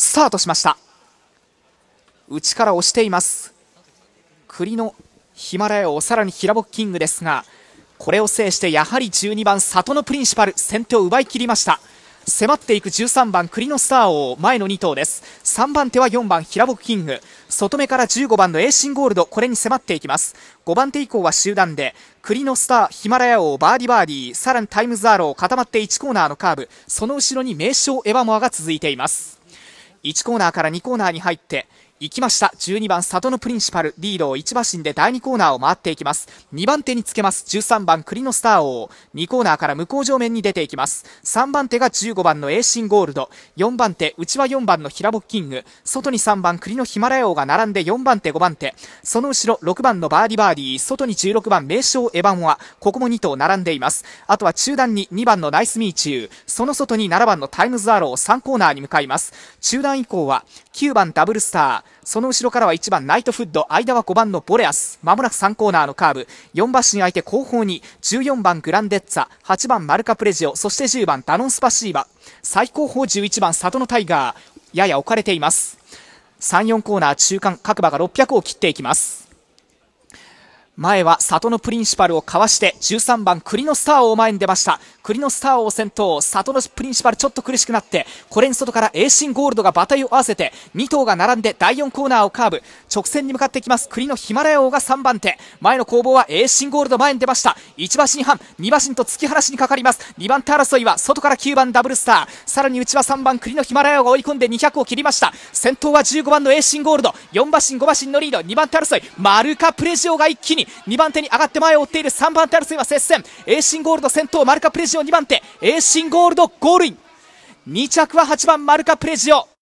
スタートしました内から押しています栗のヒマラヤをさらに平ボッキングですがこれを制してやはり12番里のプリンシパル先手を奪い切りました迫っていく13番栗のスターを前の2頭です3番手は4番平ボッキング外目から15番のエーシンゴールドこれに迫っていきます5番手以降は集団で栗のスターヒマラヤ王バーディバーディさらにタイムズーロー固まって1コーナーのカーブその後ろに名将エヴァモアが続いています1コーナーから2コーナーに入って行きました12番里のプリンシパルリードを1馬身で第2コーナーを回っていきます2番手につけます13番栗のスター王2コーナーから向こう上面に出ていきます3番手が15番のエーシンゴールド4番手内は4番の平ボッキング外に3番栗のヒマラヤ王が並んで4番手5番手その後ろ6番のバーディバーディー外に16番名称エヴァンはここも2頭並んでいますあとは中段に2番のナイスミーチューその外に7番のタイムズアロー3コーナーに向かいます中段以降は9番ダブルスターその後ろからは1番ナイトフッド間は5番のボレアスまもなく3コーナーのカーブ4馬身相手後方に14番グランデッツァ8番マルカプレジオそして10番ダノンスパシーバ最高峰11番里のタイガーやや置かれています34コーナー中間各馬が600を切っていきます前は里のプリンシパルをかわして13番栗のスターを前に出ました栗のスターを先頭里のプリンシパルちょっと苦しくなってこれに外からエーシンゴールドが馬体を合わせて2頭が並んで第4コーナーをカーブ直線に向かってきます栗のヒマラヤ王が3番手前の攻防はエーシンゴールド前に出ました1馬身半2馬身と突き放しにかかります2番手争いは外から9番ダブルスターさらに内は3番栗のヒマラヤ王が追い込んで200を切りました先頭は15番のエーシンゴールド4馬身5馬身のリード2番手争いマルカプレジオが一気に2番手に上がって前を追っている3番手争いは接戦エーシンゴールド先頭マルカプレジオ2番手エーシンゴールドゴールイン2着は8番マルカプレジオ